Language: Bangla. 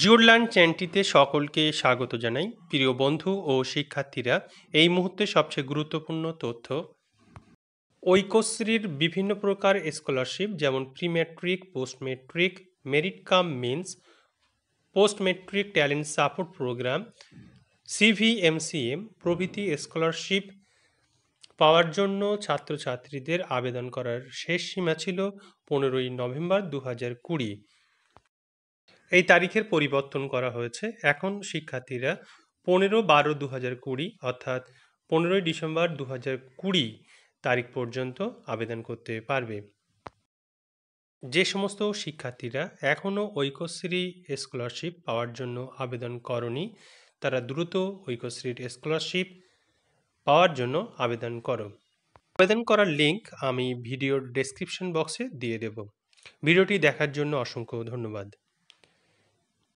জিওরল্যান্ড চ্যানটিতে সকলকে স্বাগত জানাই প্রিয় বন্ধু ও শিক্ষার্থীরা এই মুহূর্তে সবচেয়ে গুরুত্বপূর্ণ তথ্য ঐক্যশ্রীর বিভিন্ন প্রকার স্কলারশিপ যেমন post postmatric merit cum means postmatric talent support program CVMCM প্রভৃতি স্কলারশিপ পাওয়ার জন্য ছাত্রছাত্রীদের আবেদন করার শেষ সীমা ছিল পনেরোই নভেম্বর দু হাজার কুড়ি এই তারিখের পরিবর্তন করা হয়েছে এখন শিক্ষার্থীরা পনেরো বারো দু হাজার কুড়ি অর্থাৎ পনেরোই ডিসেম্বর দু হাজার কুড়ি তারিখ পর্যন্ত আবেদন করতে পারবে যে সমস্ত শিক্ষার্থীরা এখনও ঐক্যশ্রী স্কলারশিপ পাওয়ার জন্য আবেদন করনি তারা দ্রুত ঐক্যশ্রীর স্কলারশিপ পাওয়ার জন্য আবেদন করো আবেদন করার লিঙ্ক আমি ভিডিওর ডেসক্রিপশন বক্সে দিয়ে দেব ভিডিওটি দেখার জন্য অসংখ্য ধন্যবাদ